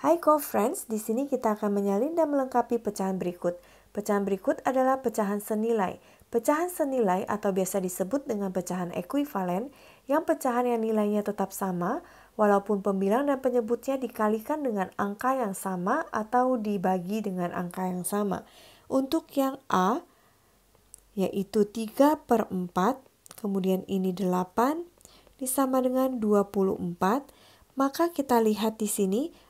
Hai co-friends, di sini kita akan menyalin dan melengkapi pecahan berikut. Pecahan berikut adalah pecahan senilai. Pecahan senilai atau biasa disebut dengan pecahan ekuivalen, yang pecahan yang nilainya tetap sama, walaupun pembilang dan penyebutnya dikalikan dengan angka yang sama atau dibagi dengan angka yang sama. Untuk yang A, yaitu 3 per 4, kemudian ini 8, ini sama dengan 24, maka kita lihat di sini